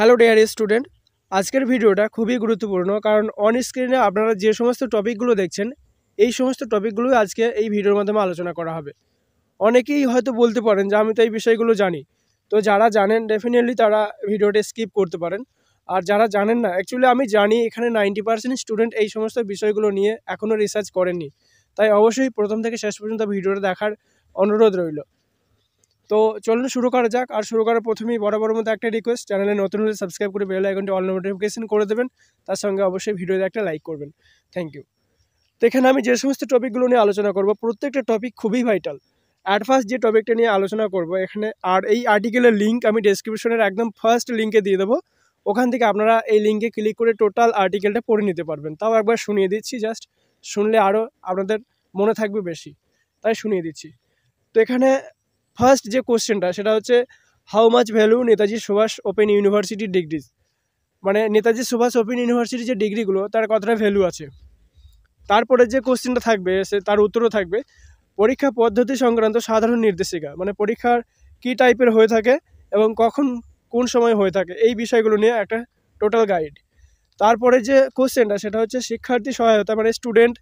Hello dairy student আজকের ভিডিওটা খুবই গুরুত্বপূর্ণ কারণ অন স্ক্রিনে আপনারা যে সমস্ত টপিকগুলো দেখছেন এই সমস্ত টপিকগুলোই আজকে এই ভিডিওর মাধ্যমে আলোচনা করা হবে অনেকেই হয়তো বলতে পারেন যে আমি তো এই বিষয়গুলো জানি তো যারা জানেন ডেফিনেটলি তারা ভিডিওটা স্কিপ করতে পারেন আর যারা জানেন না অ্যাকচুয়ালি আমি জানি এখানে নাইনটি পার্সেন্ট স্টুডেন্ট এই সমস্ত বিষয়গুলো নিয়ে এখনও রিসার্চ করেননি তাই অবশ্যই প্রথম থেকে শেষ পর্যন্ত ভিডিওটা দেখার অনুরোধ রইল তো চলুন শুরু করা যাক আর শুরু করার প্রথমেই বরাবর মতো একটা রিকোয়েস্ট চ্যানেলে নতুন হলে সাবস্ক্রাইব করে বেল আইকনটি অল নোটিফিকেশন করে দেবেন তার সঙ্গে অবশ্যই ভিডিওতে একটা লাইক করবেন থ্যাংক ইউ তো এখানে আমি যে সমস্ত টপিকগুলো নিয়ে আলোচনা করব প্রত্যেকটা টপিক খুবই ভাইটাল অ্যাট ফার্স্ট যে টপিকটা নিয়ে আলোচনা করব এখানে আর এই আর্টিকেলের লিঙ্ক আমি ডেসক্রিপশনের একদম ফার্স্ট লিঙ্কে দিয়ে দেবো ওখান থেকে আপনারা এই লিঙ্কে ক্লিক করে টোটাল আর্টিকেলটা পড়ে নিতে পারবেন তাও একবার শুনিয়ে দিচ্ছি জাস্ট শুনলে আরও আপনাদের মনে থাকবে বেশি তাই শুনিয়ে দিচ্ছি তো এখানে ফার্স্ট যে কোশ্চেনটা সেটা হচ্ছে how much value Netaji Subhash open ইউনিভার্সিটির ডিগ্রিজ মানে নেতাজি সুভাষ ওপেন ইউনিভার্সিটির যে ডিগ্রিগুলো তার কতটা ভ্যালু আছে তারপরে যে কোশ্চেনটা থাকবে সে তার উত্তরও থাকবে পরীক্ষা পদ্ধতি সংক্রান্ত সাধারণ নির্দেশিকা মানে পরীক্ষার কী টাইপের হয়ে থাকে এবং কখন কোন সময় হয়ে থাকে এই বিষয়গুলো নিয়ে একটা টোটাল গাইড তারপরে যে কোশ্চেনটা সেটা হচ্ছে শিক্ষার্থী সহায়তা মানে স্টুডেন্ট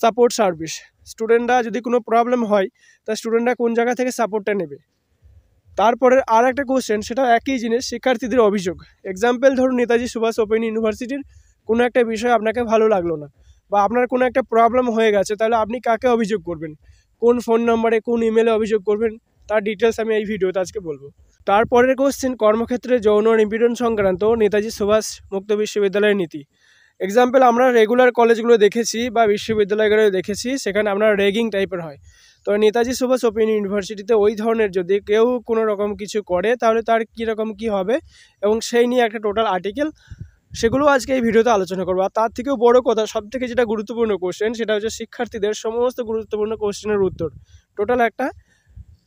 সাপোর্ট সার্ভিস স্টুডেন্টরা যদি কোনো প্রবলেম হয় তা স্টুডেন্টরা কোন জায়গা থেকে সাপোর্টটা নেবে তারপরে আর একটা কোশ্চেন সেটা একই জিনিস শিক্ষার্থীদের অভিযোগ এক্সাম্পল ধরুন নেতাজি সুভাষ ওপেন ইউনিভার্সিটির কোনো একটা বিষয় আপনাকে ভালো লাগলো না বা আপনার কোনো একটা প্রবলেম হয়ে গেছে তাহলে আপনি কাকে অভিযোগ করবেন কোন ফোন নম্বরে কোন ইমেলে অভিযোগ করবেন তার ডিটেলস আমি এই ভিডিওতে আজকে বলবো তারপরের কোশ্চেন কর্মক্ষেত্রে যৌন নিপীড়ন সংক্রান্ত নেতাজি সুভাষ মুক্ত বিশ্ববিদ্যালয়ের নীতি এক্সাম্পল আমরা রেগুলার কলেজগুলো দেখেছি বা বিশ্ববিদ্যালয়গুলো দেখেছি সেখানে আপনার রেগিং টাইপের হয় তো নেতাজি সুভাষ ওপেন ইউনিভার্সিটিতে ওই ধরনের যদি কেউ কোনো রকম কিছু করে তাহলে তার কীরকম কি হবে এবং সেই নিয়ে একটা টোটাল আর্টিকেল সেগুলো আজকে এই ভিডিওতে আলোচনা করবো আর তার থেকেও বড় কথা সব থেকে যেটা গুরুত্বপূর্ণ কোশ্চেন সেটা হচ্ছে শিক্ষার্থীদের সমস্ত গুরুত্বপূর্ণ কোশ্চেনের উত্তর টোটাল একটা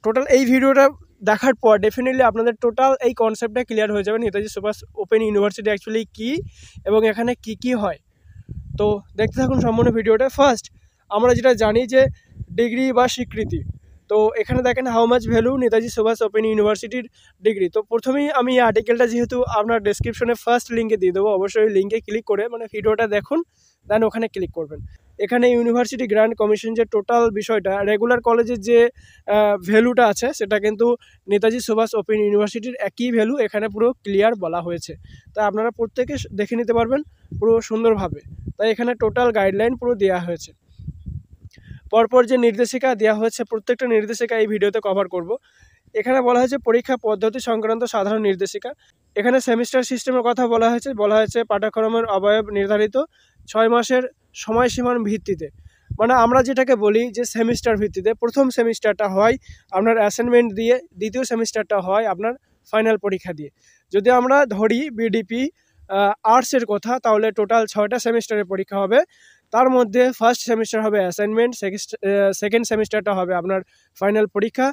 টোটাল এই ভিডিওটা দেখার পর ডেফিনেটলি আপনাদের টোটাল এই কনসেপ্টটা ক্লিয়ার হয়ে যাবে Netaji Subhash open university actually কী এবং এখানে কি কি হয় তো দেখতে থাকুন সম্পূর্ণ ভিডিওটা ফার্স্ট আমরা যেটা জানি যে ডিগ্রি বা স্বীকৃতি তো এখানে দেখেন how much value Netaji Subhash open ইউনিভার্সিটির ডিগ্রি তো প্রথমেই আমি আর্টিকেলটা যেহেতু আপনার ডিসক্রিপশনে ফার্স্ট লিঙ্কে দিয়ে দেবো অবশ্যই লিঙ্কে ক্লিক করে মানে ভিডিওটা দেখুন দেন ওখানে ক্লিক করবেন এখানে ইউনিভার্সিটি গ্র্যান্ড কমিশন যে টোটাল বিষয়টা রেগুলার কলেজের যে ভ্যালুটা আছে সেটা কিন্তু নেতাজি সুভাষ ওপেন ইউনিভার্সিটির একই ভ্যালু এখানে পুরো ক্লিয়ার বলা হয়েছে তা আপনারা প্রত্যেকে দেখে নিতে পারবেন পুরো সুন্দরভাবে তাই এখানে টোটাল গাইডলাইন পুরো দেওয়া হয়েছে পরপর যে নির্দেশিকা দেওয়া হয়েছে প্রত্যেকটা নির্দেশিকা এই ভিডিওতে কভার করব এখানে বলা হয়েছে পরীক্ষা পদ্ধতি সংক্রান্ত সাধারণ নির্দেশিকা এখানে সেমিস্টার সিস্টেমের কথা বলা হয়েছে বলা হয়েছে পাঠ্যক্রমের অবয়ব নির্ধারিত ছয় মাসের সময়সীমার ভিত্তিতে মানে আমরা যেটাকে বলি যে সেমিস্টার ভিত্তিতে প্রথম সেমিস্টারটা হয় আপনার অ্যাসাইনমেন্ট দিয়ে দ্বিতীয় সেমিস্টারটা হয় আপনার ফাইনাল পরীক্ষা দিয়ে যদি আমরা ধরি বিডিপি আর্টসের কথা তাহলে টোটাল ছয়টা সেমিস্টারের পরীক্ষা হবে তার মধ্যে ফার্স্ট সেমিস্টার হবে অ্যাসাইনমেন্ট সেকেন্ড সেমিস্টারটা হবে আপনার ফাইনাল পরীক্ষা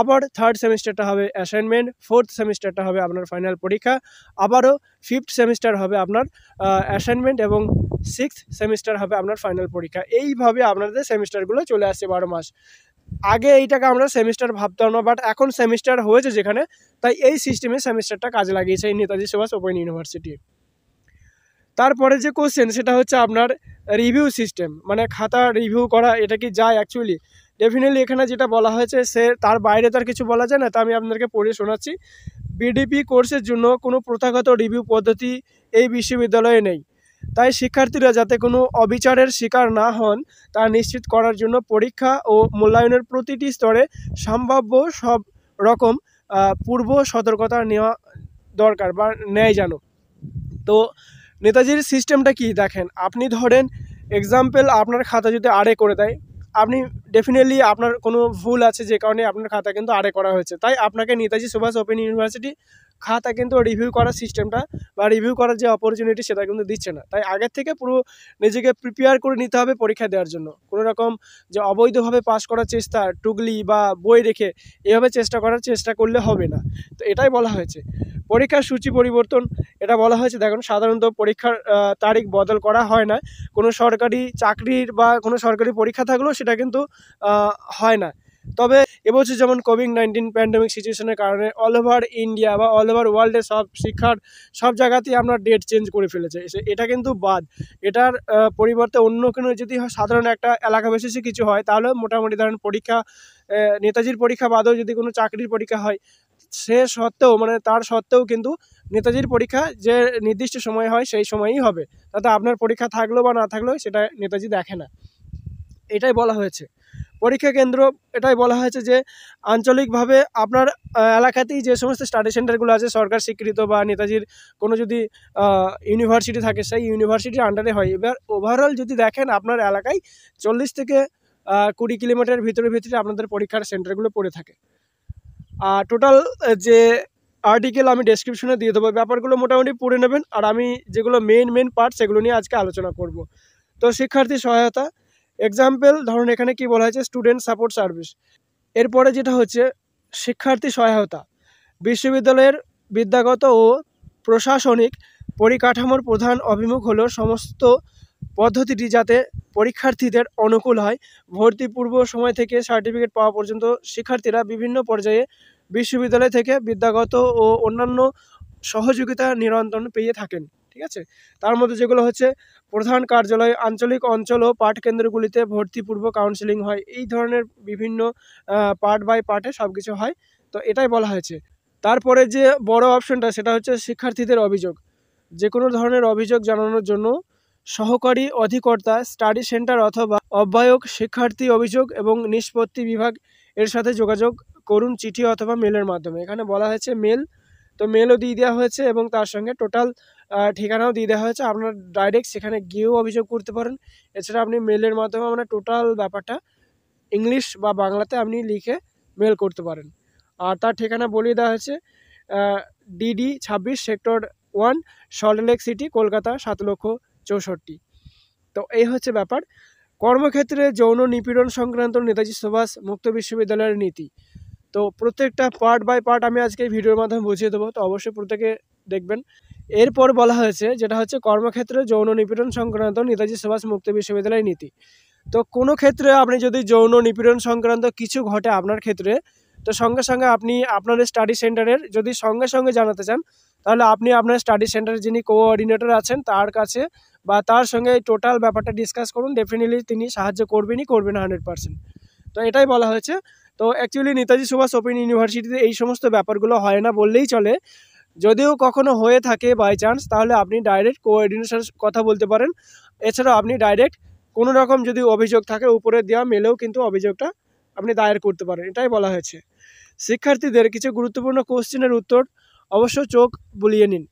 আবার থার্ড সেমিস্টারটা হবে অ্যাসাইনমেন্ট ফোর্থ সেমিস্টারটা হবে আপনার ফাইনাল পরীক্ষা আবারও ফিফথ সেমিস্টার হবে আপনার অ্যাসাইনমেন্ট এবং সিক্স সেমিস্টার হবে আপনার ফাইনাল পরীক্ষা এইভাবে আপনাদের সেমিস্টারগুলো চলে আসছে বারো মাস আগে এইটাকে আমরা সেমিস্টার ভাবতাম না বাট এখন সেমিস্টার হয়েছে যেখানে তাই এই সিস্টেমে সেমিস্টারটা কাজে লাগিয়েছে এই নেতাজি সুভাষ ওপেন ইউনিভার্সিটি তারপরে যে কোশ্চেন সেটা হচ্ছে আপনার রিভিউ সিস্টেম মানে খাতা রিভিউ করা এটা কি যায় অ্যাকচুয়ালি ডেফিনেটলি এখানে যেটা বলা হয়েছে সে তার বাইরে তার কিছু বলা যায় না তা আমি আপনাদেরকে পড়ে শোনাচ্ছি বিডিপি কোর্সের জন্য কোনো প্রথাগত রিভিউ পদ্ধতি এই বিশ্ববিদ্যালয়ে নেই তাই শিক্ষার্থীরা যাতে কোনো অবিচারের শিকার না হন তা নিশ্চিত করার জন্য পরীক্ষা ও মূল্যায়নের প্রতিটি স্তরে সম্ভাব্য সব রকম পূর্ব সতর্কতা নেওয়া দরকার বা নেয় যেন তো নেতাজির সিস্টেমটা কি দেখেন আপনি ধরেন এক্সাম্পল আপনার খাতা যদি আড়ে করে দেয় আপনি ডেফিনেটলি আপনার কোনো ভুল আছে যে কারণে আপনার খাতা কিন্তু আড়ে করা হয়েছে তাই আপনাকে নেতাজি সুভাষ ওপেন ইউনিভার্সিটি খাতা কিন্তু রিভিউ করার সিস্টেমটা বা রিভিউ করার যে অপরচুনিটি সেটা কিন্তু দিচ্ছে না তাই আগের থেকে পুরো নিজেকে প্রিপেয়ার করে নিতে হবে পরীক্ষা দেওয়ার জন্য কোনো রকম যে অবৈধভাবে পাশ করার চেষ্টা টুগলি বা বই রেখে এভাবে চেষ্টা করার চেষ্টা করলে হবে না তো এটাই বলা হয়েছে পরীক্ষার সূচি পরিবর্তন এটা বলা হয়েছে দেখুন সাধারণত পরীক্ষার তারিখ বদল করা হয় না কোনো সরকারি চাকরির বা কোনো সরকারি পরীক্ষা থাকলেও সেটা কিন্তু হয় না তবে এবছর যেমন কোভিড নাইন্টিন প্যান্ডামিক সিচুয়েশনের কারণে অল ওভার ইন্ডিয়া বা অল ওভার ওয়ার্ল্ডে সব শিক্ষার সব জায়গাতেই আমরা ডেট চেঞ্জ করে ফেলেছে এটা কিন্তু বাদ এটার পরিবর্তে অন্য কোনো যদি সাধারণ একটা এলাকা বেসিসে কিছু হয় তাহলে মোটামুটি ধরেন পরীক্ষা নেতাজির পরীক্ষা বাদেও যদি কোনো চাকরির পরীক্ষা হয় সে সত্ত্বেও মানে তার সত্ত্বেও কিন্তু নেতাজির পরীক্ষা যে নির্দিষ্ট সময় হয় সেই সময়ই হবে তাতে আপনার পরীক্ষা থাকলো বা না থাকলেও সেটা নেতাজি দেখে না এটাই বলা হয়েছে পরীক্ষা কেন্দ্র এটাই বলা হয়েছে যে আঞ্চলিকভাবে আপনার এলাকাতেই যে সমস্ত স্টাডি সেন্টারগুলো আছে সরকার স্বীকৃত বা নেতাজির কোনো যদি ইউনিভার্সিটি থাকে সেই ইউনিভার্সিটির আন্ডারে হয় এবার ওভারঅল যদি দেখেন আপনার এলাকায় চল্লিশ থেকে কুড়ি কিলোমিটার ভিতরে ভিতরে আপনাদের পরীক্ষার সেন্টারগুলো পড়ে থাকে আর টোটাল যে আর্টিকেল আমি ডেসক্রিপশনে দিয়ে দেবো ব্যাপারগুলো মোটামুটি পড়ে নেবেন আর আমি যেগুলো মেন মেন পার্ট সেগুলো নিয়ে আজকে আলোচনা করব তো শিক্ষার্থী সহায়তা এক্সাম্পল ধরুন এখানে কি বলা হয়েছে স্টুডেন্ট সাপোর্ট সার্ভিস এরপরে যেটা হচ্ছে শিক্ষার্থী সহায়তা বিশ্ববিদ্যালয়ের বিদ্যাগত ও প্রশাসনিক পরিকাঠামোর প্রধান অভিমুখ হলো সমস্ত পদ্ধতিটি যাতে পরীক্ষার্থীদের অনুকূল হয় ভর্তি পূর্ব সময় থেকে সার্টিফিকেট পাওয়া পর্যন্ত শিক্ষার্থীরা বিভিন্ন পর্যায়ে বিশ্ববিদ্যালয় থেকে বিদ্যাগত ও অন্যান্য সহযোগিতা নিরন্তর পেয়ে থাকেন ঠিক আছে তার মধ্যে যেগুলো হচ্ছে প্রধান কার্যালয় আঞ্চলিক অঞ্চল ও পাঠ কেন্দ্রগুলিতে ভর্তিপূর্ব কাউন্সেলিং হয় এই ধরনের বিভিন্ন পার্ট বাই পার্টে সব কিছু হয় তো এটাই বলা হয়েছে তারপরে যে বড় অপশনটা সেটা হচ্ছে শিক্ষার্থীদের অভিযোগ যে কোনো ধরনের অভিযোগ জানানোর জন্য সহকারী অধিকর্তা স্টাডি সেন্টার অথবা অব্যায়ক শিক্ষার্থী অভিযোগ এবং নিষ্পত্তি বিভাগ এর সাথে যোগাযোগ করুন চিঠি অথবা মেলের মাধ্যমে এখানে বলা হয়েছে মেল তো মেলও দিয়ে দেওয়া হয়েছে এবং তার সঙ্গে টোটাল ঠিকানাও দিয়ে দেওয়া হয়েছে আপনার ডাইরেক্ট সেখানে গিয়েও অভিযোগ করতে পারেন এছাড়া আপনি মেলের মাধ্যমে আমরা মানে টোটাল ব্যাপারটা ইংলিশ বা বাংলাতে আপনি লিখে মেল করতে পারেন আর তার ঠিকানা বলিয়ে দেওয়া হয়েছে ডিডি ছাব্বিশ sector one Salt Lake city Kolkata সাত লক্ষ চৌষট্টি তো এই হচ্ছে ব্যাপার কর্মক্ষেত্রে যৌন নিপীড়ন সংক্রান্ত নেতাজি সুভাষ মুক্ত বিশ্ববিদ্যালয়ের নীতি তো প্রত্যেকটা পার্ট বাই পার্ট আমি আজকে এই ভিডিওর মাধ্যমে বুঝিয়ে দেবো তো অবশ্যই প্রত্যেকে দেখবেন এরপর বলা হয়েছে যেটা হচ্ছে কর্মক্ষেত্রে যৌন নিপীড়ন সংক্রান্ত নেতাজি সুভাষ মুক্ত বিশ্ববিদ্যালয় নীতি তো কোনো ক্ষেত্রে আপনি যদি যৌন নিপীড়ন সংক্রান্ত কিছু ঘটে আপনার ক্ষেত্রে তো সঙ্গে সঙ্গে আপনি আপনার স্টাডি সেন্টারের যদি সঙ্গে সঙ্গে জানাতে চান তাহলে আপনি আপনার স্টাডি সেন্টারের যিনি কোঅর্ডিনেটর আছেন তার কাছে বা তার সঙ্গে টোটাল ব্যাপারটা ডিসকাস করুন ডেফিনেটলি তিনি সাহায্য করবেনই করবেন হান্ড্রেড পার্সেন্ট তো এটাই বলা হয়েছে তো অ্যাকচুয়ালি নেতাজি সুভাষ ওপেন ইউনিভার্সিটিতে এই সমস্ত ব্যাপারগুলো হয় না বললেই চলে যদিও কখনো হয়ে থাকে বাই চান্স তাহলে আপনি ডাইরেক্ট কোঅর্ডিনেশনের কথা বলতে পারেন এছাড়াও আপনি ডাইরেক্ট কোনো রকম যদি অভিযোগ থাকে উপরে দেওয়া মেলেও কিন্তু অভিযোগটা আপনি দায়ের করতে পারেন এটাই বলা হয়েছে শিক্ষার্থীদের কিছু গুরুত্বপূর্ণ কোশ্চেনের উত্তর অবশ্য চোখ বুলিয়ে নিন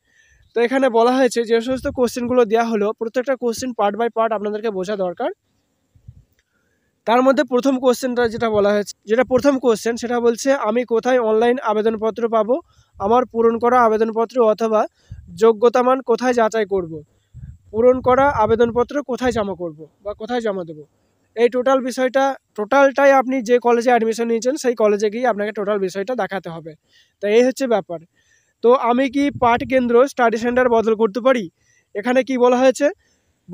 তো এখানে বলা হয়েছে যে সমস্ত কোশ্চেনগুলো দেওয়া হলো প্রত্যেকটা কোশ্চেন পার্ট বাই পার্ট আপনাদেরকে বোঝা দরকার তার মধ্যে প্রথম কোয়েশ্চেনটা যেটা বলা হয়েছে যেটা প্রথম কোশ্চেন সেটা বলছে আমি কোথায় অনলাইন আবেদনপত্র পাব আমার পূরণ করা আবেদনপত্র অথবা যোগ্যতামান কোথায় যাচাই করব। পূরণ করা আবেদনপত্র কোথায় জমা করব বা কোথায় জমা দেবো এই টোটাল বিষয়টা টোটালটাই আপনি যে কলেজে অ্যাডমিশন নিয়েছেন সেই কলেজে গিয়ে আপনাকে টোটাল বিষয়টা দেখাতে হবে তো এই হচ্ছে ব্যাপার তো আমি কি পাঠ কেন্দ্র স্টাডি সেন্টার বদল করতে পারি এখানে কি বলা হয়েছে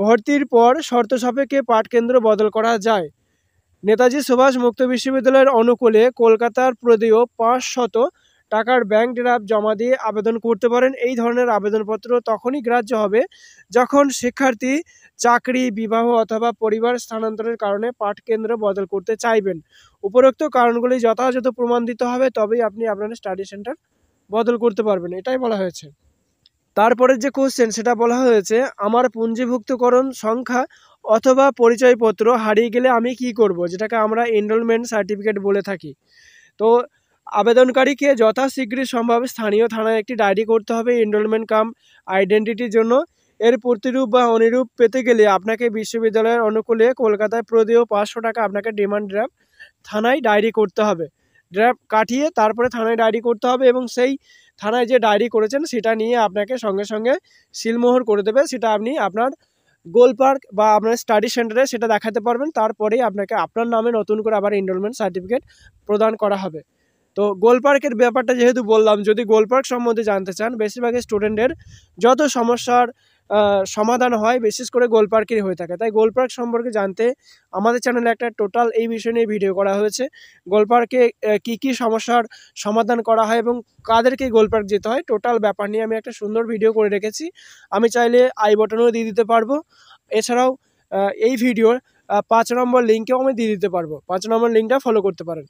ভর্তির পর শর্ত সাপেক্ষে পাঠ কেন্দ্র বদল করা যায় নেতাজি সুভাষ মুক্ত বিশ্ববিদ্যালয়ের অনুকূলে কলকাতার প্রদেয় পাঁচ শত টাকার ব্যাংক ড্রাফট জমা দিয়ে আবেদন করতে পারেন এই ধরনের আবেদনপত্র তখনই গ্রাহ্য হবে যখন শিক্ষার্থী চাকরি বিবাহ অথবা পরিবার স্থানান্তরের কারণে পাঠকেন্দ্র বদল করতে চাইবেন উপরোক্ত কারণগুলি যথাযথ প্রমাণ দিতে হবে তবেই আপনি আপনার স্টাডি সেন্টার বদল করতে পারবেন এটাই বলা হয়েছে তারপরের যে কোশ্চেন সেটা বলা হয়েছে আমার পুঞ্জিভুক্তকরণ সংখ্যা অথবা পরিচয়পত্র হারিয়ে গেলে আমি কি করব যেটাকে আমরা এনরোলমেন্ট সার্টিফিকেট বলে থাকি তো আবেদনকারীকে যথাশীঘ্রই সম্ভব স্থানীয় থানায় একটি ডায়েরি করতে হবে এনরোলমেন্ট কাম আইডেন্টিটির জন্য এর প্রতিরূপ বা অনুরূপ পেতে গেলে আপনাকে বিশ্ববিদ্যালয়ের অনুকূলে কলকাতায় প্রদেয় পাঁচশো টাকা আপনাকে ডিমান্ড ড্রাফট থানায় ডায়েরি করতে হবে ড্রাফ্ট কাটিয়ে তারপরে থানায় ডায়েরি করতে হবে এবং সেই থানায় যে ডায়েরি করেছেন সেটা নিয়ে আপনাকে সঙ্গে সঙ্গে সিলমোহর করে দেবে সেটা আপনি আপনার গোল পার্ক বা আপনার স্টাডি সেন্টারে সেটা দেখাতে পারবেন তারপরেই আপনাকে আপনার নামে নতুন করে আবার এনরোলমেন্ট সার্টিফিকেট প্রদান করা হবে তো গোল পার্কের ব্যাপারটা যেহেতু বললাম যদি গোল পার্ক সম্বন্ধে জানতে চান বেশিরভাগ স্টুডেন্টের যত সমস্যার সমাধান হয় বিশেষ করে গোল পার্কের হয়ে থাকে তাই গোল পার্ক সম্পর্কে জানতে আমাদের চ্যানেলে একটা টোটাল এই বিষয় নিয়ে ভিডিও করা হয়েছে গোল পার্কে কী কী সমস্যার সমাধান করা হয় এবং কাদেরকে গোল পার্ক যেতে হয় টোটাল ব্যাপার নিয়ে আমি একটা সুন্দর ভিডিও করে রেখেছি আমি চাইলে আই বটনও দিয়ে দিতে পারবো এছাড়াও এই ভিডিওর পাঁচ নম্বর লিঙ্কেও আমি দিয়ে দিতে পারবো পাঁচ নম্বর লিঙ্কটা ফলো করতে পারেন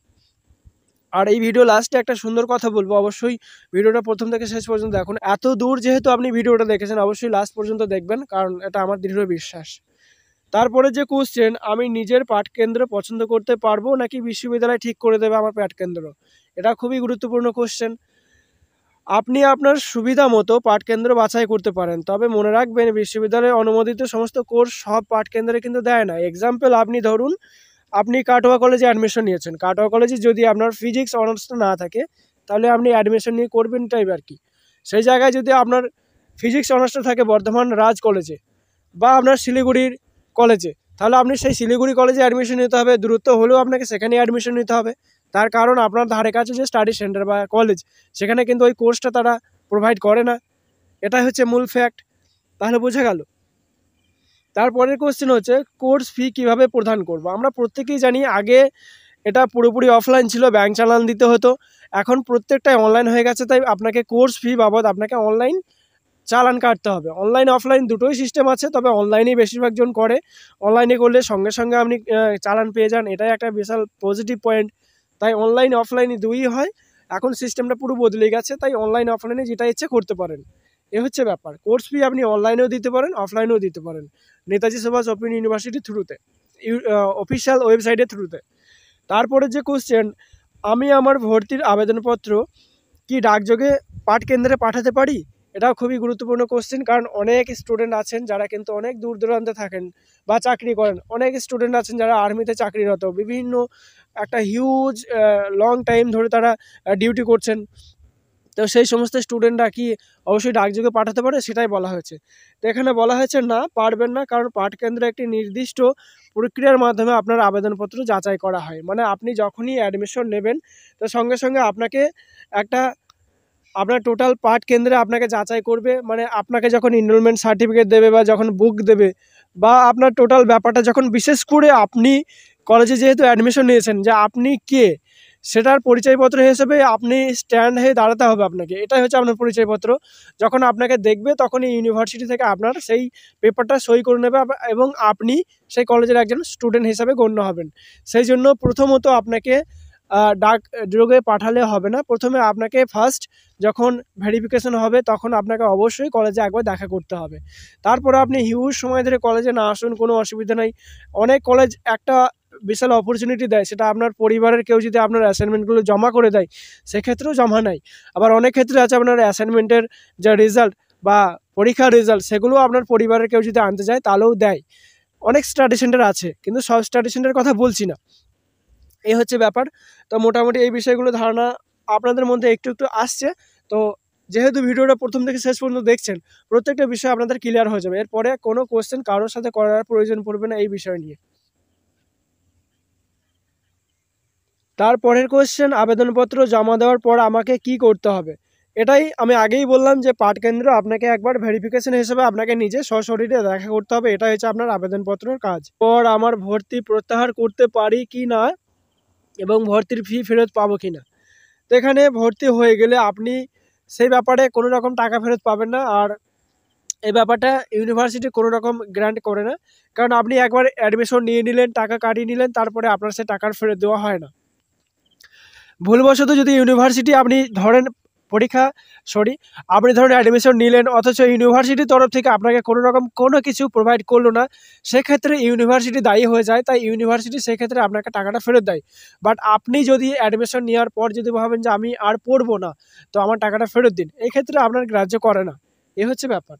আর এই ভিডিও লাস্টে একটা সুন্দর কথা বলবো অবশ্যই ভিডিওটা প্রথম থেকে শেষ পর্যন্ত দেখুন এত দূর যেহেতু আপনি ভিডিওটা দেখেছেন অবশ্যই লাস্ট পর্যন্ত দেখবেন কারণ এটা আমার দৃঢ় বিশ্বাস তারপরে যে কোশ্চেন আমি নিজের পাঠকেন্দ্র পছন্দ করতে পারবো নাকি বিশ্ববিদ্যালয় ঠিক করে দেবে আমার পাঠকেন্দ্র এটা খুবই গুরুত্বপূর্ণ কোশ্চেন আপনি আপনার সুবিধা মতো পাঠকেন্দ্র বাছাই করতে পারেন তবে মনে রাখবেন বিশ্ববিদ্যালয়ে অনুমোদিত সমস্ত কোর্স সব পাঠকেন্দ্রে কিন্তু দেয় না এক্সাম্পল আপনি ধরুন আপনি কাটোয়া কলেজে অ্যাডমিশন নিয়েছেন কাটোয়া কলেজে যদি আপনার ফিজিক্স অনার্সটা না থাকে তাহলে আপনি অ্যাডমিশন নিয়ে করবেন টাইপ আর কি সেই জায়গায় যদি আপনার ফিজিক্স অনার্সটা থাকে বর্ধমান রাজ কলেজে বা আপনার শিলিগুড়ির কলেজে তাহলে আপনি সেই শিলিগুড়ি কলেজে অ্যাডমিশন নিতে হবে দূরত্ব হলেও আপনাকে সেখানে অ্যাডমিশন নিতে হবে তার কারণ আপনার ধারে কাছে যে স্টাডি সেন্টার বা কলেজ সেখানে কিন্তু ওই কোর্সটা তারা প্রোভাইড করে না এটাই হচ্ছে মূল ফ্যাক্ট তাহলে বোঝা গেল তারপরের কোশ্চেন হচ্ছে কোর্স ফি কিভাবে প্রদান করব আমরা প্রত্যেকেই জানি আগে এটা পুরোপুরি অফলাইন ছিল ব্যাংক চালান দিতে হতো এখন প্রত্যেকটাই অনলাইন হয়ে গেছে তাই আপনাকে কোর্স ফি বাবদ আপনাকে অনলাইন চালান কাটতে হবে অনলাইন অফলাইন দুটোই সিস্টেম আছে তবে অনলাইনেই বেশিরভাগ জন করে অনলাইনে করলে সঙ্গে সঙ্গে আপনি চালান পেয়ে যান এটাই একটা বিশাল পজিটিভ পয়েন্ট তাই অনলাইন অফলাইনে দুই হয় এখন সিস্টেমটা পুরো বদলে গেছে তাই অনলাইন অফলাইনে যেটা ইচ্ছে করতে পারেন এ হচ্ছে ব্যাপার কোর্স ফি আপনি অনলাইনেও দিতে পারেন অফলাইনেও দিতে পারেন নেতাজি সুভাষ ওপেন ইউনিভার্সিটির থ্রুতে অফিসিয়াল ওয়েবসাইটের থ্রুতে তারপরে যে কোশ্চেন আমি আমার ভর্তির আবেদনপত্র কি ডাকযোগে পাঠ কেন্দ্রে পাঠাতে পারি এটাও খুবই গুরুত্বপূর্ণ কোশ্চেন কারণ অনেক স্টুডেন্ট আছেন যারা কিন্তু অনেক দূর দূরান্তে থাকেন বা চাকরি করেন অনেক স্টুডেন্ট আছেন যারা আর্মিতে চাকরিরত বিভিন্ন একটা হিউজ লং টাইম ধরে তারা ডিউটি করছেন তো সেই সমস্ত স্টুডেন্টরা কি অবশ্যই ডাকযোগে পাঠাতে পারে সেটাই বলা হয়েছে তো এখানে বলা হয়েছে না পারবেন না কারণ পাঠ কেন্দ্রে একটি নির্দিষ্ট প্রক্রিয়ার মাধ্যমে আপনার আবেদনপত্র যাচাই করা হয় মানে আপনি যখনই অ্যাডমিশন নেবেন তো সঙ্গে সঙ্গে আপনাকে একটা আপনার টোটাল পাঠ কেন্দ্রে আপনাকে যাচাই করবে মানে আপনাকে যখন ইনরোলমেন্ট সার্টিফিকেট দেবে বা যখন বুক দেবে বা আপনার টোটাল ব্যাপারটা যখন বিশেষ করে আপনি কলেজে যেহেতু অ্যাডমিশন নিয়েছেন যে আপনি কে সেটার পরিচয়পত্র হিসেবে আপনি স্ট্যান্ড হয়ে দাঁড়াতে হবে আপনাকে এটাই হচ্ছে আপনার পরিচয়পত্র যখন আপনাকে দেখবে তখনই ইউনিভার্সিটি থেকে আপনার সেই পেপারটা সই করে নেবে এবং আপনি সেই কলেজের একজন স্টুডেন্ট হিসাবে গণ্য হবেন সেই জন্য প্রথমত আপনাকে ডাক যোগে পাঠালে হবে না প্রথমে আপনাকে ফার্স্ট যখন ভেরিফিকেশন হবে তখন আপনাকে অবশ্যই কলেজে একবার দেখা করতে হবে তারপর আপনি হিউজ সময় ধরে কলেজে না আসুন কোনো অসুবিধা নেই অনেক কলেজ একটা বিশাল অপরচুনিটি দেয় সেটা আপনার পরিবারের কেউ যদি আপনার অ্যাসাইনমেন্টগুলো জমা করে দেয় সেক্ষেত্রেও জমা নেয় আবার অনেক ক্ষেত্রে আছে আপনার অ্যাসাইনমেন্টের যে রেজাল্ট বা পরীক্ষার রেজাল্ট সেগুলো আপনার পরিবারের কেউ যদি আনতে যায় তাহলেও দেয় অনেক স্টাডি সেন্টার আছে কিন্তু সব স্টাডি সেন্টারের কথা বলছি না এই হচ্ছে ব্যাপার তো মোটামুটি এই বিষয়গুলো ধারণা আপনাদের মধ্যে একটু একটু আসছে তো যেহেতু ভিডিওটা প্রথম থেকে শেষ পর্যন্ত দেখছেন প্রত্যেকটা বিষয় আপনাদের ক্লিয়ার হয়ে যাবে এরপরে কোনো কোয়েশ্চেন কারোর সাথে করার প্রয়োজন পড়বে না এই বিষয় নিয়ে তারপরের কোশ্চেন আবেদনপত্র জমা দেওয়ার পর আমাকে কি করতে হবে এটাই আমি আগেই বললাম যে পাট কেন্দ্র আপনাকে একবার ভেরিফিকেশন হিসেবে আপনাকে নিজে সশরীরে দেখা করতে হবে এটা হচ্ছে আপনার আবেদনপত্রের কাজ পর আমার ভর্তি প্রত্যাহার করতে পারি কি না এবং ভর্তির ফি ফেরত পাবো কি না তো এখানে ভর্তি হয়ে গেলে আপনি সেই ব্যাপারে কোনো রকম টাকা ফেরত পাবেন না আর এই ব্যাপারটা ইউনিভার্সিটি কোনো রকম গ্র্যান্ট করে না কারণ আপনি একবার অ্যাডমিশন নিয়ে নিলেন টাকা কাটিয়ে নিলেন তারপরে আপনার সে টাকার ফেরত দেওয়া হয় না ভুলবশত যদি ইউনিভার্সিটি আপনি ধরেন পরীক্ষা সরি আপনি ধরুন অ্যাডমিশন নিলেন অথচ ইউনিভার্সিটির তরফ থেকে আপনাকে কোনো রকম কোনো কিছু প্রোভাইড করলো না সেক্ষেত্রে ইউনিভার্সিটি দায়ী হয়ে যায় তাই ইউনিভার্সিটি সেক্ষেত্রে আপনাকে টাকাটা ফেরত দেয় বাট আপনি যদি অ্যাডমিশন নেওয়ার পর যদি ভাবেন যে আমি আর পড়বো না তো আমার টাকাটা ফেরত দিন এক্ষেত্রে আপনার গ্রাহ্য করে না এ হচ্ছে ব্যাপার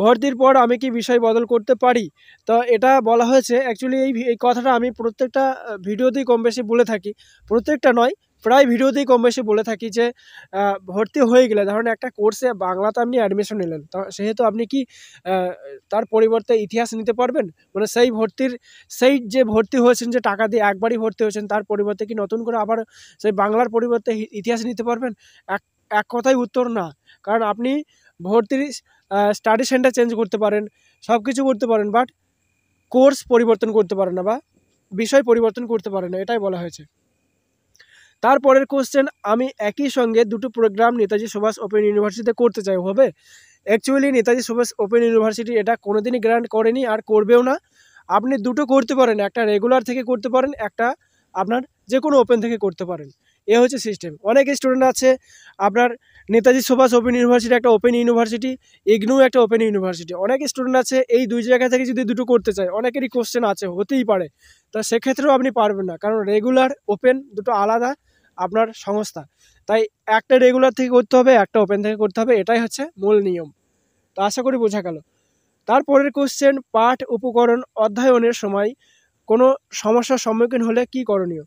ভর্তির পর আমি কি বিষয় বদল করতে পারি তো এটা বলা হয়েছে অ্যাকচুয়ালি এই এই কথাটা আমি প্রত্যেকটা ভিডিওতেই কম বেশি বলে থাকি প্রত্যেকটা নয় প্রায় ভিডিওতেই কম বেশি বলে থাকি যে ভর্তি হয়ে গেলে ধরুন একটা কোর্সে বাংলাতে আপনি অ্যাডমিশন নিলেন তো সেহেতু আপনি কি তার পরিবর্তে ইতিহাস নিতে পারবেন মানে সেই ভর্তির সেই যে ভর্তি হয়েছেন যে টাকা দিয়ে একবারই ভর্তি হয়েছেন তার পরিবর্তে কি নতুন করে আবার সেই বাংলার পরিবর্তে ইতিহাস নিতে পারবেন এক এক কথাই উত্তর না কারণ আপনি ভর্তির স্টাডি সেন্টার চেঞ্জ করতে পারেন সব কিছু করতে পারেন বাট কোর্স পরিবর্তন করতে পারেন না বা বিষয় পরিবর্তন করতে পারে না এটাই বলা হয়েছে তারপরের কোশ্চেন আমি একই সঙ্গে দুটো প্রোগ্রাম নেতাজি সুভাষ ওপেন ইউনিভার্সিটিতে করতে চাই হবে actually Netaji Subhash open university এটা কোনোদিনই গ্র্যান্ট করেনি আর করবেও না আপনি দুটো করতে পারেন একটা রেগুলার থেকে করতে পারেন একটা আপনার যে কোনো ওপেন থেকে করতে পারেন এ হচ্ছে সিস্টেম অনেক স্টুডেন্ট আছে আপনার নেতাজি সুভাষ ওপেন ইউনিভার্সিটি একটা ওপেন ইউনিভার্সিটি ইগনু একটা ওপেন ইউনিভার্সিটি অনেক স্টুডেন্ট আছে এই দুই জায়গা থেকে যদি দুটো করতে চায় অনেকেরই কোশ্চেন আছে হতেই পারে তা সেক্ষেত্রেও আপনি পারবেন না কারণ রেগুলার ওপেন দুটো আলাদা আপনার সংস্থা তাই একটা রেগুলার থেকে করতে হবে একটা ওপেন থেকে করতে হবে এটাই হচ্ছে মূল নিয়ম তো আশা করি বোঝা গেল তারপরের কোশ্চেন পাঠ উপকরণ অধ্যয়নের সময় কোনো সমস্যার সম্মুখীন হলে কি করণীয়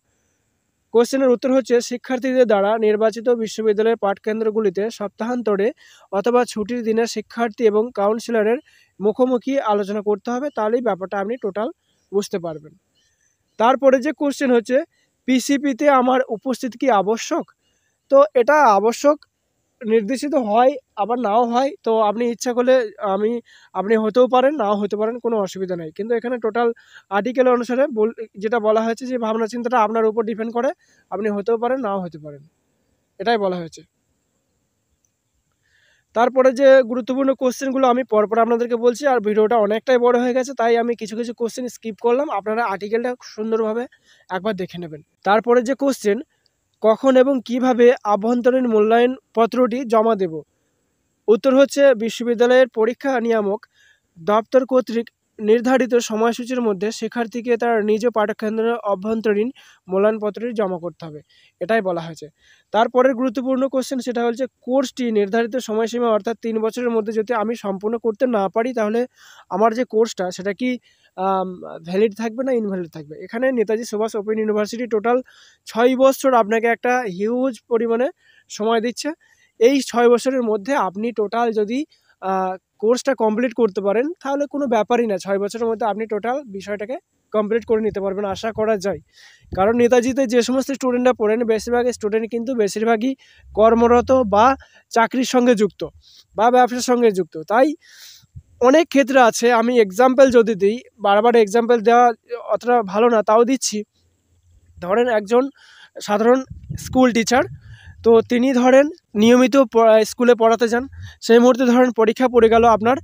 কোশ্চেনের উত্তর হচ্ছে শিক্ষার্থীদের দ্বারা নির্বাচিত বিশ্ববিদ্যালয়ের পাঠকেন্দ্রগুলিতে সপ্তাহান্তরে অথবা ছুটির দিনে শিক্ষার্থী এবং কাউন্সিলরের মুখোমুখি আলোচনা করতে হবে তাহলেই ব্যাপারটা আপনি টোটাল বুঝতে পারবেন তারপরে যে কোশ্চেন হচ্ছে পিসিপিতে আমার উপস্থিত কি আবশ্যক তো এটা আবশ্যক নির্দেশিত হয় আবার নাও হয় তো আপনি ইচ্ছা করলে আমি আপনি হতেও পারেন নাও হতে পারেন কোনো অসুবিধা নেই কিন্তু এখানে টোটাল আর্টিকেল অনুসারে যেটা বলা হয়েছে যে ভাবনা চিন্তাটা আপনার উপর ডিপেন্ড করে আপনি হতেও পারেন নাও হতে পারেন এটাই বলা হয়েছে তারপরে যে গুরুত্বপূর্ণ কোশ্চেনগুলো আমি পরপর আপনাদেরকে বলছি আর ভিডিওটা অনেকটাই বড় হয়ে গেছে তাই আমি কিছু কিছু কোশ্চেন স্কিপ করলাম আপনারা আর্টিকেলটা সুন্দরভাবে একবার দেখে নেবেন তারপরে যে কোশ্চেন কখন এবং কিভাবে আভ্যন্তরীণ মূল্যায়ন পত্রটি জমা দেব উত্তর হচ্ছে বিশ্ববিদ্যালয়ের পরীক্ষা নিয়ামক দপ্তর কর্তৃক নির্ধারিত সময়সূচির মধ্যে শিক্ষার্থীকে তার নিজ পাঠ্যকেন্দ্রের অভ্যন্তরীণ মূল্যায়নপত্রটি জমা করতে হবে এটাই বলা হয়েছে তারপরের গুরুত্বপূর্ণ কোশ্চেন সেটা হচ্ছে কোর্সটি নির্ধারিত সময়সীমা অর্থাৎ তিন বছরের মধ্যে যদি আমি সম্পূর্ণ করতে না পারি তাহলে আমার যে কোর্সটা সেটা কি ভ্যালিড থাকবে না ইনভ্যালিড থাকবে এখানে Netaji Subhash open university total ছয় বছর আপনাকে একটা হিউজ পরিমাণে সময় দিচ্ছে এই ছয় বছরের মধ্যে আপনি টোটাল যদি কোর্সটা কমপ্লিট করতে পারেন তাহলে কোনো ব্যাপারই না ছয় বছরের মধ্যে আপনি টোটাল বিষয়টাকে কমপ্লিট করে নিতে পারবেন আশা করা যায় কারণ নেতাজিতে যে সমস্ত স্টুডেন্টরা পড়েন বেশিরভাগ স্টুডেন্ট কিন্তু বেশিরভাগই কর্মরত বা চাকরির সঙ্গে যুক্ত বা ব্যবসার সঙ্গে যুক্ত তাই অনেক ক্ষেত্রে আছে আমি এক্সাম্পল যদি দিই বারবার এক্সাম্পল দেওয়া অতটা ভালো না তাও দিচ্ছি ধরেন একজন সাধারণ স্কুল টিচার তো তিনি ধরেন নিয়মিত স্কুলে পড়াতে যান সেই মুহূর্তে ধরেন পরীক্ষা পড়ে গেল আপনার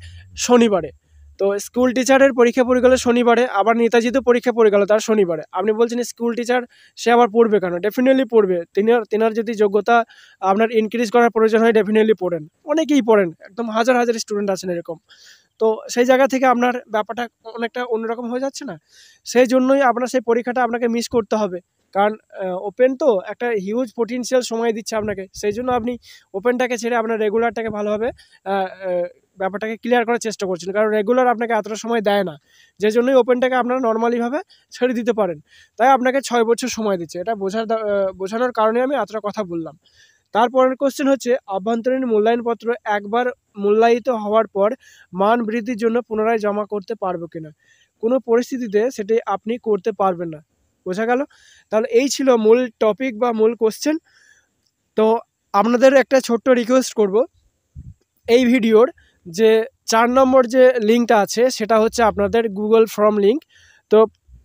শনিবারে তো স্কুল টিচারের পরীক্ষা পড়ে গেল শনিবারে আবার নেতাজিতে পরীক্ষা পড়ে গেল তার শনিবারে আপনি বলছেন স্কুল টিচার সে আবার পড়বে কেন ডেফিনেটলি পড়বে তিনার তেনার যদি যোগ্যতা আপনার ইনক্রিজ করার প্রয়োজন হয় ডেফিনেটলি পড়েন অনেকেই পড়েন একদম হাজার হাজার স্টুডেন্ট আছেন এরকম তো সেই জায়গা থেকে আপনার ব্যাপারটা অনেকটা অন্যরকম হয়ে যাচ্ছে না সেই জন্যই আপনার সেই পরীক্ষাটা আপনাকে মিস করতে হবে কারণ ওপেন তো একটা হিউজ পোটেন্সিয়াল সময় দিচ্ছে আপনাকে সেই জন্য আপনি ওপেনটাকে ছেড়ে আপনার রেগুলারটাকে ভালোভাবে ব্যাপারটাকে ক্লিয়ার করার চেষ্টা করছেন কারণ রেগুলার আপনাকে এতটা সময় দেয় না যে জন্যই ওপেনটাকে আপনারা নর্মালিভাবে ছেড়ে দিতে পারেন তাই আপনাকে ছয় বছর সময় দিচ্ছে এটা বোঝার বোঝানোর কারণে আমি এতটা কথা বললাম তারপরের কোশ্চেন হচ্ছে আভ্যন্তরীণ মূল্যায়নপত্র একবার মূল্যায়িত হওয়ার পর মান বৃদ্ধির জন্য পুনরায় জমা করতে পারবো কিনা কোনো পরিস্থিতিতে সেটি আপনি করতে পারবেন না বোঝা গেল তাহলে এই ছিল মূল টপিক বা মূল কোশ্চেন তো আপনাদের একটা ছোট্ট রিকোয়েস্ট করব এই ভিডিওর যে চার নম্বর যে লিঙ্কটা আছে সেটা হচ্ছে আপনাদের গুগল ফর্ম লিঙ্ক তো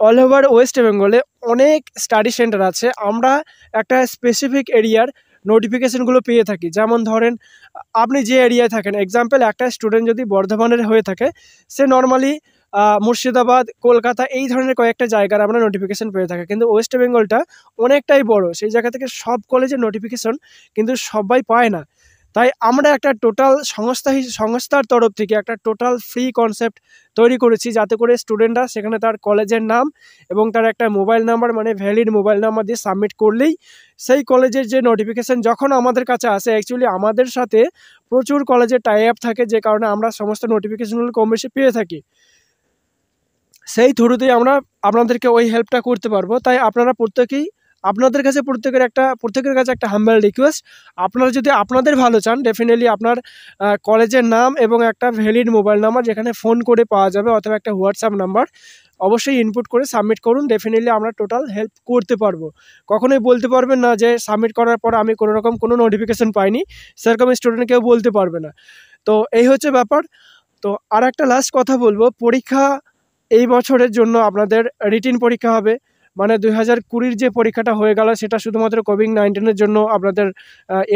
অল ওভার ওয়েস্ট বেঙ্গলে অনেক স্টাডি সেন্টার আছে আমরা একটা স্পেসিফিক এরিয়ার নোটিফিকেশানগুলো পেয়ে থাকি যেমন ধরেন আপনি যে এরিয়ায় থাকেন এক্সাম্পল একটা স্টুডেন্ট যদি বর্ধমানের হয়ে থাকে সে নর্মালি মুর্শিদাবাদ কলকাতা এই ধরনের কয়েকটা জায়গার আমরা নোটিফিকেশান পেয়ে থাকি কিন্তু ওয়েস্ট বেঙ্গলটা অনেকটাই বড় সেই জায়গা থেকে সব কলেজের নোটিফিকেশন কিন্তু সবাই পায় না তাই আমরা একটা টোটাল সংস্থা সংস্থার তরফ থেকে একটা টোটাল ফ্রি কনসেপ্ট তৈরি করেছি যাতে করে স্টুডেন্টরা সেখানে তার কলেজের নাম এবং তার একটা মোবাইল নাম্বার মানে ভ্যালিড মোবাইল নাম্বার দিয়ে সাবমিট করলেই সেই কলেজের যে নোটিফিকেশান যখন আমাদের কাছে আসে অ্যাকচুয়ালি আমাদের সাথে প্রচুর কলেজে টাই আপ থাকে যে কারণে আমরা সমস্ত নোটিফিকেশানগুলো কম বেশি পেয়ে থাকি সেই থ্রুতেই আমরা আপনাদেরকে ওই হেল্পটা করতে পারবো তাই আপনারা প্রত্যেকেই আপনাদের কাছে প্রত্যেকের একটা প্রত্যেকের কাছে একটা হাম্বেল রিকোয়েস্ট আপনারা যদি আপনাদের ভালো চান ডেফিনেটলি আপনার কলেজের নাম এবং একটা ভ্যালিড মোবাইল নাম্বার যেখানে ফোন করে পাওয়া যাবে অথবা একটা হোয়াটসঅ্যাপ নাম্বার অবশ্যই ইনপুট করে সাবমিট করুন ডেফিনেটলি আমরা টোটাল হেল্প করতে পারবো কখনোই বলতে পারবেন না যে সাবমিট করার পর আমি কোনো রকম কোনো নোটিফিকেশন পাইনি সেরকম স্টুডেন্ট কেউ বলতে পারবে না তো এই হচ্ছে ব্যাপার তো আর একটা লাস্ট কথা বলবো পরীক্ষা এই বছরের জন্য আপনাদের রিটিন পরীক্ষা হবে মানে দুই হাজার কুড়ির যে পরীক্ষাটা হয়ে গেল সেটা শুধুমাত্র কোভিড নাইন্টিনের জন্য আপনাদের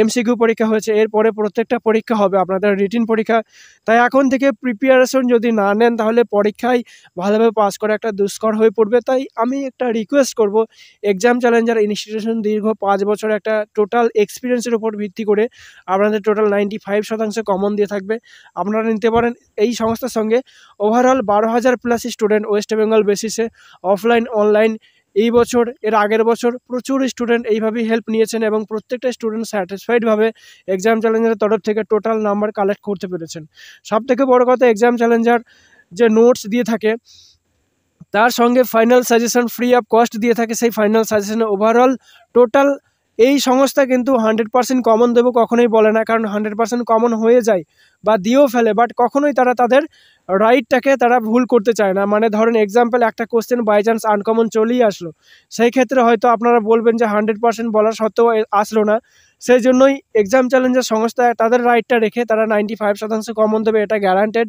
এমসিকিউ পরীক্ষা হয়েছে এরপরে প্রত্যেকটা পরীক্ষা হবে আপনাদের রিটিন পরীক্ষা তাই এখন থেকে প্রিপারেশন যদি না নেন তাহলে পরীক্ষায় ভালোভাবে পাস করা একটা দুষ্কর হয়ে পড়বে তাই আমি একটা রিকোয়েস্ট করব এক্সাম চ্যালেঞ্জার ইনস্টিটিউশন দীর্ঘ পাঁচ বছর একটা টোটাল এক্সপিরিয়েন্সের উপর ভিত্তি করে আপনাদের টোটাল নাইনটি ফাইভ শতাংশ কমন দিয়ে থাকবে আপনারা নিতে পারেন এই সংস্থার সঙ্গে ওভারঅল বারো হাজার প্লাস স্টুডেন্ট ওয়েস্ট বেঙ্গল বেসিসে অফলাইন অনলাইন এই বছর এর আগের বছর প্রচুর স্টুডেন্ট এইভাবেই হেল্প নিয়েছেন এবং প্রত্যেকটা স্টুডেন্ট স্যাটিসফাইডভাবে এক্সাম চ্যালেঞ্জারের তরফ থেকে টোটাল নাম্বার কালেক্ট করতে পেরেছেন সব থেকে বড় কথা এক্সাম চ্যালেঞ্জার যে নোটস দিয়ে থাকে তার সঙ্গে final suggestion free of cost দিয়ে থাকে সেই ফাইনাল সাজেশনে ওভারঅল টোটাল এই সংস্থা কিন্তু হান্ড্রেড পার্সেন্ট কমন দেবো কখনোই বলে না কারণ হান্ড্রেড পার্সেন্ট কমন হয়ে যায় বা দিয়েও ফেলে বাট কখনোই তারা তাদের রাইটটাকে তারা ভুল করতে চায় না মানে ধরেন এক্সাম্পল একটা কোশ্চেন বাই চান্স আনকমন চলেই আসলো সেই ক্ষেত্রে হয়তো আপনারা বলবেন যে হান্ড্রেড পার্সেন্ট বলা সত্ত্বেও আসলো না সেই জন্যই এক্সাম চ্যালেঞ্জের সংস্থা তাদের রাইটটা রেখে তারা নাইনটি ফাইভ শতাংশ কমন দেবে এটা গ্যারান্টেড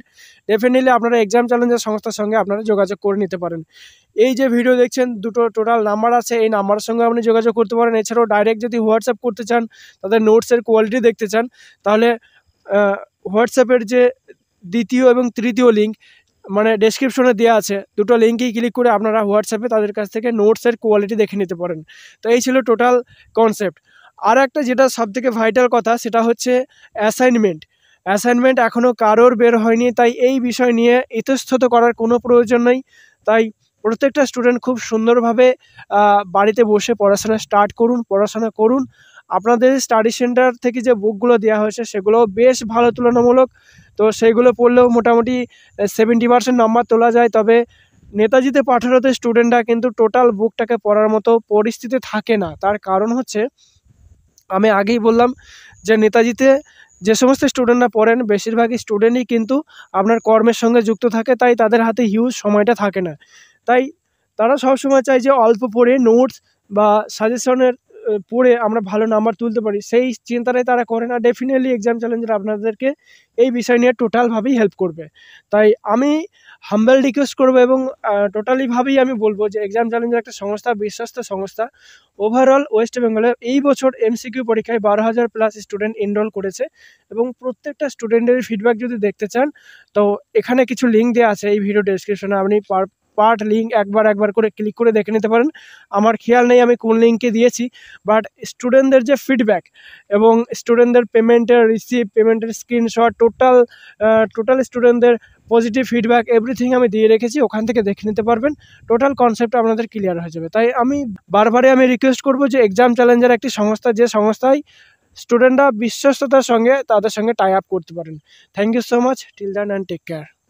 ডেফিনেটলি আপনারা এক্সাম চ্যালেঞ্জের সংস্থার সঙ্গে আপনারা যোগাযোগ করে নিতে পারেন এই যে ভিডিও দেখছেন দুটো টোটাল নাম্বার আছে এই নাম্বারের সঙ্গে আপনি যোগাযোগ করতে পারেন এছাড়াও ডাইরেক্ট যদি হোয়াটসঅ্যাপ করতে চান তাদের নোটসের কোয়ালিটি দেখতে চান তাহলে হোয়াটসঅ্যাপের যে দ্বিতীয় এবং তৃতীয় লিঙ্ক মানে ডেসক্রিপশনে দেওয়া আছে দুটো লিঙ্কেই ক্লিক করে আপনারা হোয়াটসঅ্যাপে তাদের কাছ থেকে নোটসের কোয়ালিটি দেখে নিতে পারেন তো এই ছিল টোটাল কনসেপ্ট আর একটা যেটা সবথেকে ভাইটাল কথা সেটা হচ্ছে অ্যাসাইনমেন্ট অ্যাসাইনমেন্ট এখনও কারোর বের হয়নি তাই এই বিষয় নিয়ে ইতস্তত করার কোনো প্রয়োজন নেই তাই প্রত্যেকটা স্টুডেন্ট খুব সুন্দরভাবে বাড়িতে বসে পড়াশোনা স্টার্ট করুন পড়াশোনা করুন আপনাদের স্টাডি সেন্টার থেকে যে বুকগুলো দেওয়া হয়েছে সেগুলো বেশ ভালো তুলনামূলক তো সেইগুলো পড়লেও মোটামুটি সেভেন্টি পার্সেন্ট নাম্বার তোলা যায় তবে নেতাজিতে পাঠানোতে স্টুডেন্টরা কিন্তু টোটাল বুকটাকে পড়ার মতো পরিস্থিতি থাকে না তার কারণ হচ্ছে আমি আগেই বললাম যে নেতাজিতে যে সমস্ত স্টুডেন্টরা পড়েন বেশিরভাগই স্টুডেন্টই কিন্তু আপনার কর্মের সঙ্গে যুক্ত থাকে তাই তাদের হাতে হিউজ সময়টা থাকে না তাই তারা সবসময় চায় যে অল্প পড়ে নোটস বা সাজেশনের পড়ে আমরা ভালো নাম্বার তুলতে পারি সেই চিন্তাটাই তারা করে না ডেফিনেটলি এক্সাম চ্যালেঞ্জার আপনাদেরকে এই বিষয় নিয়ে টোটালভাবেই হেল্প করবে তাই আমি হাম্বেল রিকোয়েস্ট করবো এবং টোটালিভাবেই আমি বলবো যে এক্সাম চ্যালেঞ্জার একটা সংস্থা বিশ্বস্ত সংস্থা ওভারঅল ওয়েস্ট বেঙ্গলে এই বছর এমসিকিউ পরীক্ষায় বারো হাজার প্লাস স্টুডেন্ট এনরোল করেছে এবং প্রত্যেকটা স্টুডেন্টের ফিডব্যাক যদি দেখতে চান তো এখানে কিছু লিঙ্ক দেওয়া আছে এই ভিডিও ডিসক্রিপশনে আপনি পার্ট লিঙ্ক একবার একবার করে ক্লিক করে দেখে নিতে পারেন আমার খেয়াল নেই আমি কোন লিঙ্কে দিয়েছি বাট স্টুডেন্টদের যে ফিডব্যাক এবং স্টুডেন্টদের পেমেন্টের রিসিভ পেমেন্টের স্ক্রিনশট টোটাল টোটাল স্টুডেন্টদের পজিটিভ ফিডব্যাক এভরিথিং আমি দিয়ে রেখেছি ওখান থেকে দেখে নিতে পারবেন টোটাল কনসেপ্ট আপনাদের ক্লিয়ার হয়ে যাবে তাই আমি বারবারই আমি রিকোয়েস্ট করব যে এক্সাম চ্যালেঞ্জের একটি সংস্থা যে সংস্থায় স্টুডেন্টরা বিশ্বস্ততার সঙ্গে তাদের সঙ্গে টাই আপ করতে পারেন thank you so much till then and take care